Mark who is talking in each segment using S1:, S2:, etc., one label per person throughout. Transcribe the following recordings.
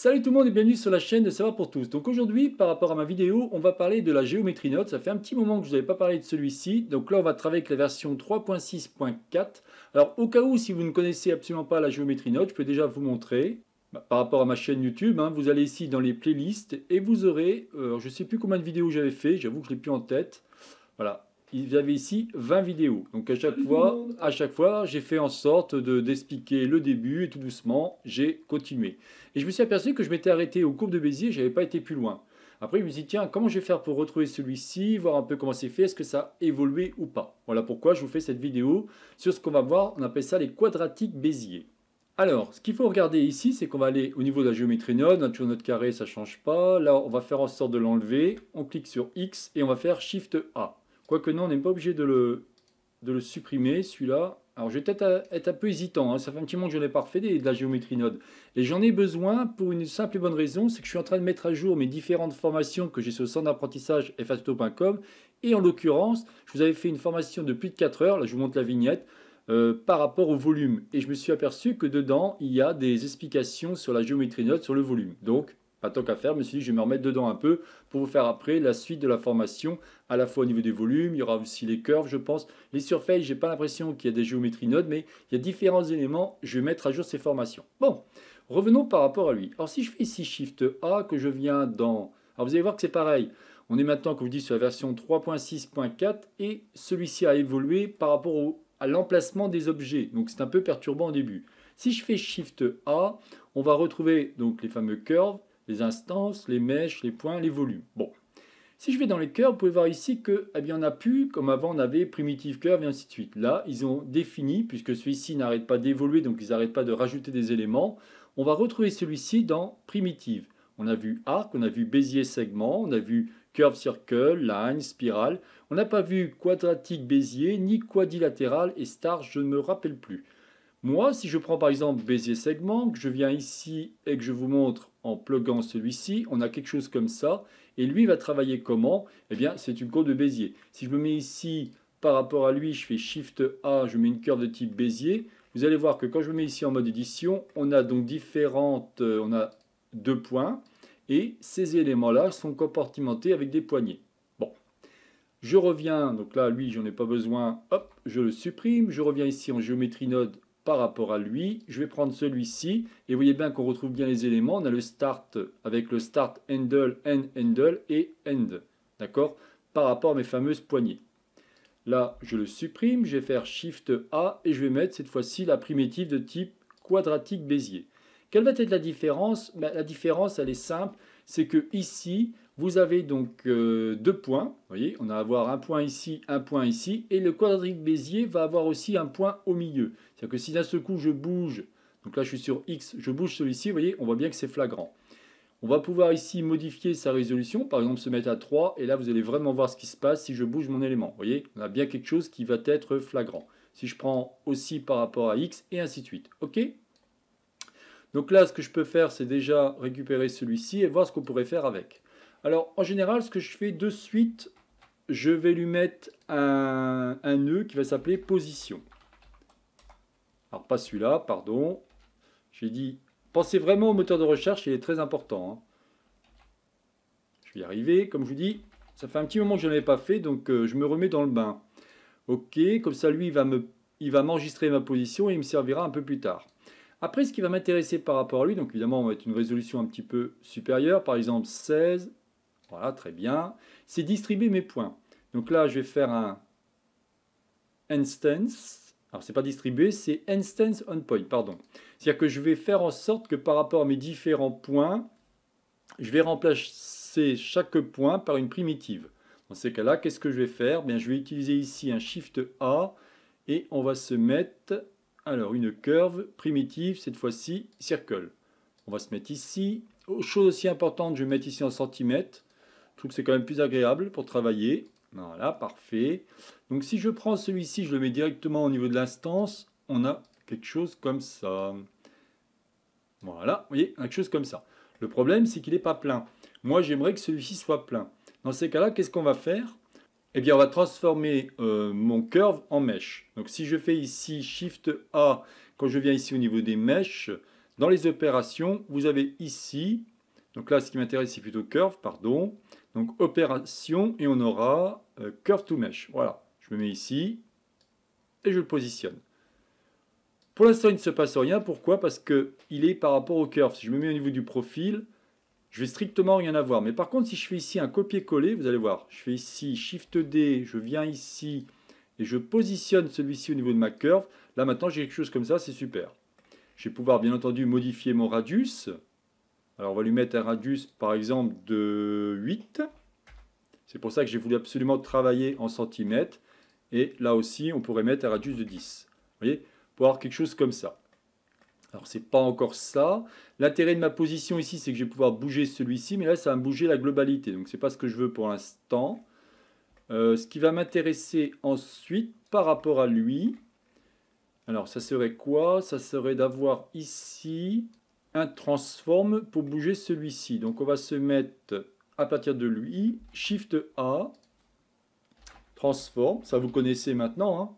S1: Salut tout le monde et bienvenue sur la chaîne de Savoir pour tous. Donc aujourd'hui, par rapport à ma vidéo, on va parler de la géométrie note. Ça fait un petit moment que je n'avais pas parlé de celui-ci. Donc là, on va travailler avec la version 3.6.4. Alors au cas où, si vous ne connaissez absolument pas la géométrie note, je peux déjà vous montrer. Bah, par rapport à ma chaîne YouTube, hein, vous allez ici dans les playlists et vous aurez, euh, je ne sais plus combien de vidéos j'avais fait, j'avoue que je ne l'ai plus en tête. Voilà, il y avait ici 20 vidéos. Donc à chaque fois, à chaque fois, j'ai fait en sorte de d'expliquer le début et tout doucement, j'ai continué. Et je me suis aperçu que je m'étais arrêté au courbes de Béziers, j'avais pas été plus loin. Après, je me suis dit, tiens, comment je vais faire pour retrouver celui-ci, voir un peu comment c'est fait, est-ce que ça a évolué ou pas Voilà pourquoi je vous fais cette vidéo sur ce qu'on va voir, on appelle ça les quadratiques Béziers. Alors, ce qu'il faut regarder ici, c'est qu'on va aller au niveau de la géométrie node, hein, toujours notre carré, ça ne change pas. Là, on va faire en sorte de l'enlever, on clique sur X et on va faire Shift A. Quoique non, on n'est pas obligé de le, supprimer, celui-là. Alors, je vais peut-être euh, être un peu hésitant. Hein. Ça fait un petit moment que je n'ai pas refait de la géométrie node. Et j'en ai besoin pour une simple et bonne raison, c'est que je suis en train de mettre à jour mes différentes formations que j'ai sur le centre d'apprentissage fasto.com. Et en l'occurrence, je vous avais fait une formation de plus de 4 heures. Là, je vous montre la vignette. Euh, par rapport au volume. Et je me suis aperçu que dedans, il y a des explications sur la géométrie node, sur le volume. Donc, pas tant qu'à faire, je me suis dit, je vais me remettre dedans un peu pour vous faire après la suite de la formation, à la fois au niveau des volumes, il y aura aussi les curves, je pense. Les surfaces, n'ai pas l'impression qu'il y a des géométries nodes, mais il y a différents éléments, je vais mettre à jour ces formations. Bon, revenons par rapport à lui. Alors, si je fais ici Shift A, que je viens dans... Alors, vous allez voir que c'est pareil. On est maintenant, comme vous dites sur la version 3.6.4 et celui-ci a évolué par rapport à l'emplacement des objets. Donc, c'est un peu perturbant au début. Si je fais Shift A, on va retrouver donc les fameux curves les instances, les mèches, les points, les volumes. Bon. Si je vais dans les cœurs, vous pouvez voir ici que, eh bien, on a pu, comme avant, on avait primitive curve et ainsi de suite. Là, ils ont défini, puisque celui-ci n'arrête pas d'évoluer, donc ils n'arrêtent pas de rajouter des éléments. On va retrouver celui-ci dans primitive. On a vu arc, on a vu Bézier segment, on a vu curve circle, line, spirale. On n'a pas vu quadratique Bézier, ni quadrilatéral et star, je ne me rappelle plus. Moi, si je prends par exemple Bézier segment, que je viens ici et que je vous montre en pluguant celui-ci, on a quelque chose comme ça. Et lui va travailler comment Eh bien, c'est une courbe de Bézier. Si je me mets ici par rapport à lui, je fais Shift A, je mets une curve de type Bézier. Vous allez voir que quand je me mets ici en mode édition, on a donc différentes, euh, on a deux points. Et ces éléments-là sont compartimentés avec des poignées. Bon, je reviens, donc là, lui, j'en ai pas besoin, hop, je le supprime. Je reviens ici en géométrie node, par rapport à lui. Je vais prendre celui-ci et vous voyez bien qu'on retrouve bien les éléments. On a le start avec le start handle, end handle et end. D'accord Par rapport à mes fameuses poignées. Là, je le supprime, je vais faire Shift A et je vais mettre cette fois-ci la primitive de type quadratique Bézier. Quelle va être la différence ben, La différence, elle est simple, c'est que ici, vous avez donc euh, deux points. Vous voyez, on va avoir un point ici, un point ici. Et le quadrique bézier va avoir aussi un point au milieu. C'est-à-dire que si d'un seul coup je bouge, donc là je suis sur X, je bouge celui-ci, vous voyez, on voit bien que c'est flagrant. On va pouvoir ici modifier sa résolution, par exemple se mettre à 3, et là vous allez vraiment voir ce qui se passe si je bouge mon élément. Vous voyez, on a bien quelque chose qui va être flagrant. Si je prends aussi par rapport à X, et ainsi de suite. OK donc là, ce que je peux faire, c'est déjà récupérer celui-ci et voir ce qu'on pourrait faire avec. Alors, en général, ce que je fais de suite, je vais lui mettre un, nœud qui va s'appeler position. Alors, pas celui-là, pardon. J'ai dit, pensez vraiment au moteur de recherche, il est très important. Hein. Je vais y arriver. Comme je vous dis, ça fait un petit moment que je ne l'avais pas fait, donc euh, je me remets dans le bain. OK, comme ça, lui, il va il va m'enregistrer ma position et il me servira un peu plus tard. Après, ce qui va m'intéresser par rapport à lui, donc évidemment, on va mettre une résolution un petit peu supérieure, par exemple 16 voilà, très bien. C'est distribuer mes points. Donc là, je vais faire un instance. Alors, c'est pas distribuer, c'est instance on point, pardon. C'est-à-dire que je vais faire en sorte que par rapport à mes différents points, je vais remplacer chaque point par une primitive. Dans ces cas-là, qu'est-ce que je vais faire Bien, Je vais utiliser ici un Shift A et on va se mettre alors une curve primitive, cette fois-ci circle. On va se mettre ici. Chose aussi importante, je vais mettre ici en centimètres. Je trouve que c'est quand même plus agréable pour travailler. Voilà, parfait. Donc si je prends celui-ci, je le mets directement au niveau de l'instance, on a quelque chose comme ça. Voilà, vous voyez, quelque chose comme ça. Le problème, c'est qu'il n'est pas plein. Moi, j'aimerais que celui-ci soit plein. Dans ces cas-là, qu'est-ce qu'on va faire Eh bien, on va transformer euh, mon curve en mèche. Donc si je fais ici Shift A, quand je viens ici au niveau des mèches, dans les opérations, vous avez ici, donc là, ce qui m'intéresse, c'est plutôt curve, pardon. Donc opération et on aura euh, curve to mesh. Voilà, je me mets ici et je le positionne. Pour l'instant, il ne se passe rien. Pourquoi Parce qu'il est par rapport au curve. Si je me mets au niveau du profil, je vais strictement rien avoir. Mais par contre, si je fais ici un copier-coller, vous allez voir, je fais ici Shift-D, je viens ici et je positionne celui-ci au niveau de ma curve. Là, maintenant, j'ai quelque chose comme ça, c'est super. Je vais pouvoir, bien entendu, modifier mon radius. Alors on va lui mettre un radius par exemple de 8. C'est pour ça que j'ai voulu absolument travailler en centimètres. Et là aussi, on pourrait mettre un radius de 10. Vous voyez Pour avoir quelque chose comme ça. Alors, ce n'est pas encore ça. L'intérêt de ma position ici, c'est que je vais pouvoir bouger celui-ci, mais là, ça va me bouger la globalité. Donc, ce n'est pas ce que je veux pour l'instant. Euh, ce qui va m'intéresser ensuite, par rapport à lui, alors, ça serait quoi Ça serait d'avoir ici transforme pour bouger celui-ci. Donc on va se mettre à partir de lui, Shift A, transforme, ça vous connaissez maintenant. Hein.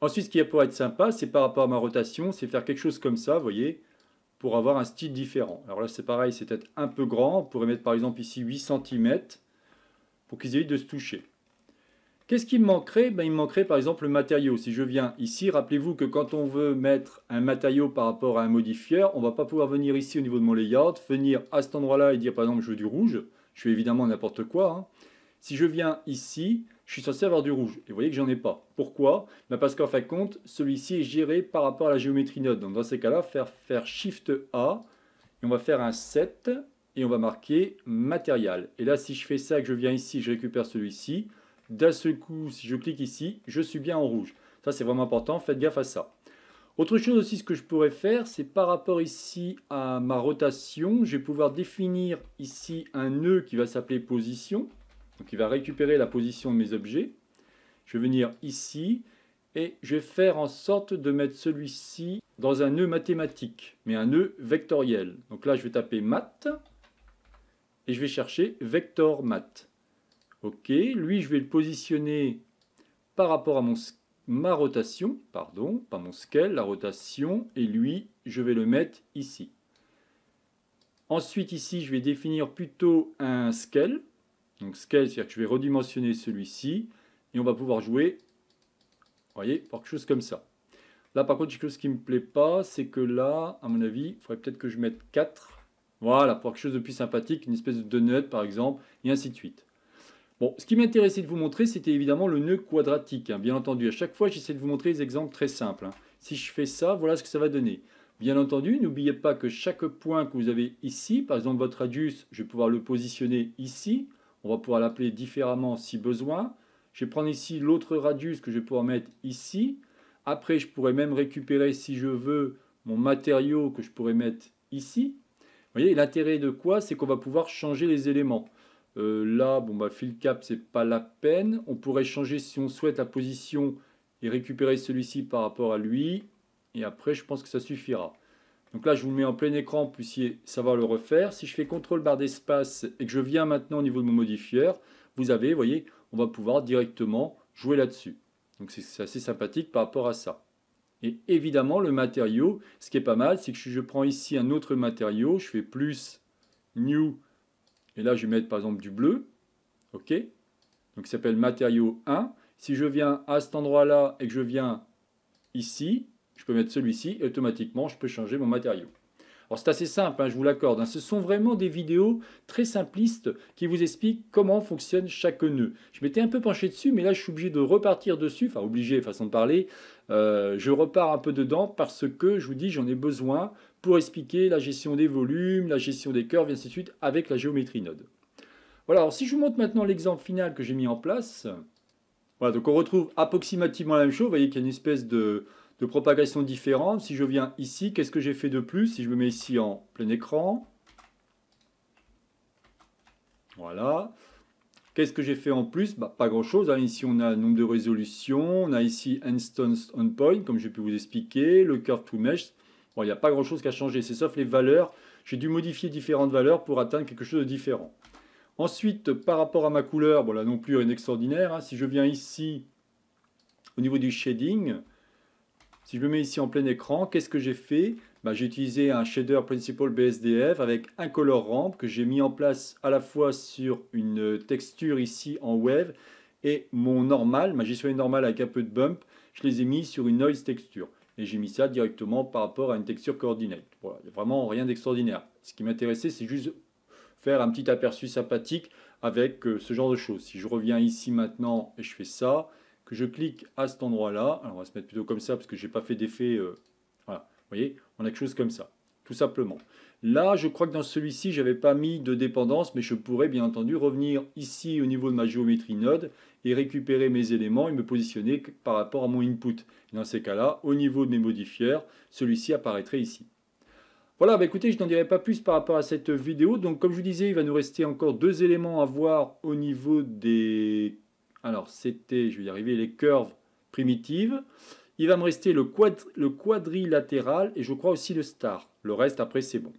S1: Ensuite, ce qui pourrait être sympa, c'est par rapport à ma rotation, c'est faire quelque chose comme ça, voyez, pour avoir un style différent. Alors là, c'est pareil, c'est peut-être un peu grand, on pourrait mettre par exemple ici 8 cm, pour qu'ils évitent de se toucher. Qu'est-ce qui me manquerait ben, Il me manquerait par exemple le matériau. Si je viens ici, rappelez-vous que quand on veut mettre un matériau par rapport à un modifieur, on ne va pas pouvoir venir ici au niveau de mon layout, venir à cet endroit-là et dire par exemple je veux du rouge. Je fais évidemment n'importe quoi. Hein. Si je viens ici, je suis censé avoir du rouge. Et vous voyez que j'en ai pas. Pourquoi ben, Parce qu'en fin de compte, celui-ci est géré par rapport à la géométrie node. Donc dans ces cas-là, faire, faire Shift A, et on va faire un Set et on va marquer matériel. Et là, si je fais ça, et que je viens ici, je récupère celui-ci, d'un seul coup, si je clique ici, je suis bien en rouge. Ça, c'est vraiment important. Faites gaffe à ça. Autre chose aussi, ce que je pourrais faire, c'est par rapport ici à ma rotation, je vais pouvoir définir ici un nœud qui va s'appeler position. Donc, il va récupérer la position de mes objets. Je vais venir ici et je vais faire en sorte de mettre celui-ci dans un nœud mathématique, mais un nœud vectoriel. Donc là, je vais taper math et je vais chercher vector math. OK, lui, je vais le positionner par rapport à mon, ma rotation, pardon, pas mon scale, la rotation, et lui, je vais le mettre ici. Ensuite, ici, je vais définir plutôt un scale. Donc scale, c'est-à-dire que je vais redimensionner celui-ci, et on va pouvoir jouer, voyez, quelque chose comme ça. Là, par contre, quelque chose qui ne me plaît pas, c'est que là, à mon avis, il faudrait peut-être que je mette 4. Voilà, pour quelque chose de plus sympathique, une espèce de donut, par exemple, et ainsi de suite ce qui m'intéressait de vous montrer, c'était évidemment le nœud quadratique. Hein. Bien entendu, à chaque fois, j'essaie de vous montrer des exemples très simples. Hein. Si je fais ça, voilà ce que ça va donner. Bien entendu, n'oubliez pas que chaque point que vous avez ici, par exemple votre radius, je vais pouvoir le positionner ici. On va pouvoir l'appeler différemment si besoin. Je vais prendre ici l'autre radius que je vais pouvoir mettre ici. Après, je pourrais même récupérer, si je veux, mon matériau que je pourrais mettre ici. Vous voyez, l'intérêt de quoi C'est qu'on va pouvoir changer les éléments. Euh, là, bon, bah, fil cap, c'est pas la peine. On pourrait changer si on souhaite la position et récupérer celui-ci par rapport à lui. Et après, je pense que ça suffira. Donc là, je vous le mets en plein écran, vous puissiez savoir le refaire. Si je fais CTRL barre d'espace et que je viens maintenant au niveau de mon modifieur, vous avez, vous voyez, on va pouvoir directement jouer là-dessus. Donc c'est assez sympathique par rapport à ça. Et évidemment, le matériau, ce qui est pas mal, c'est que je prends ici un autre matériau, je fais plus, new, et là, je vais mettre par exemple du bleu. OK Donc, il s'appelle matériau 1. Si je viens à cet endroit-là et que je viens ici, je peux mettre celui-ci et automatiquement, je peux changer mon matériau. Alors c'est assez simple, hein, je vous l'accorde. Hein. Ce sont vraiment des vidéos très simplistes qui vous expliquent comment fonctionne chaque nœud. Je m'étais un peu penché dessus, mais là je suis obligé de repartir dessus, enfin obligé façon de parler. Euh, je repars un peu dedans parce que je vous dis j'en ai besoin pour expliquer la gestion des volumes, la gestion des curves, et ainsi de suite, avec la géométrie node. Voilà, alors si je vous montre maintenant l'exemple final que j'ai mis en place, voilà, donc on retrouve approximativement la même chose, vous voyez qu'il y a une espèce de, propagation différente. Si je viens ici, qu'est-ce que j'ai fait de plus Si je me mets ici en plein écran, voilà. Qu'est-ce que j'ai fait en plus bah, Pas grand-chose. Hein. Ici, on a un nombre de résolutions. On a ici instance on point, comme je peux vous expliquer. Le curve to mesh il n'y a pas grand-chose qui a changé, c'est sauf les valeurs. J'ai dû modifier différentes valeurs pour atteindre quelque chose de différent. Ensuite, par rapport à ma couleur, non plus rien d'extraordinaire. Hein. si je viens ici, au niveau du shading, si je me mets ici en plein écran, qu'est-ce que j'ai fait bah, J'ai utilisé un shader principal BSDF avec un color ramp que j'ai mis en place à la fois sur une texture ici en wave et mon normal, ma gestion normale avec un peu de bump, je les ai mis sur une noise texture et j'ai mis ça directement par rapport à une texture coordinate. Voilà, il n'y a vraiment rien d'extraordinaire. Ce qui m'intéressait, c'est juste faire un petit aperçu sympathique avec euh, ce genre de choses. Si je reviens ici maintenant et je fais ça, que je clique à cet endroit-là, alors on va se mettre plutôt comme ça parce que je n'ai pas fait d'effet, euh, voilà, vous voyez, on a quelque chose comme ça tout simplement. Là, je crois que dans celui-ci, je n'avais pas mis de dépendance, mais je pourrais bien entendu revenir ici au niveau de ma géométrie node et récupérer mes éléments et me positionner par rapport à mon input. dans ces cas-là, au niveau de mes modifieurs, celui-ci apparaîtrait ici. Voilà, bah écoutez, je n'en dirai pas plus par rapport à cette vidéo. Donc, comme je vous disais, il va nous rester encore deux éléments à voir au niveau des... Alors, c'était, je vais y arriver, les curves primitives. Il va me rester le, le quadrilatéral et je crois aussi le star. Le reste, après, c'est bon.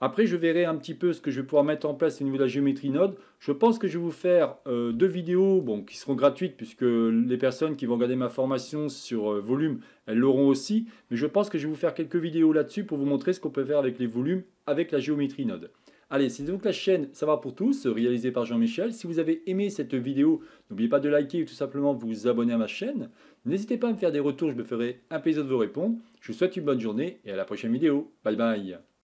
S1: Après, je verrai un petit peu ce que je vais pouvoir mettre en place au niveau de la géométrie node. Je pense que je vais vous faire euh, deux vidéos qui seront gratuites puisque les personnes qui vont regarder ma formation sur euh, volume, elles l'auront aussi. Mais je pense que je vais vous faire quelques vidéos là-dessus pour vous montrer ce qu'on peut faire avec les volumes avec la géométrie node. Allez, c'est donc la chaîne Ça va pour tous, réalisée par Jean-Michel. Si vous avez aimé cette vidéo, n'oubliez pas de liker ou tout simplement vous abonner à ma chaîne. N'hésitez pas à me faire des retours, je me ferai un plaisir de vous répondre. Je vous souhaite une bonne journée et à la prochaine vidéo. Bye bye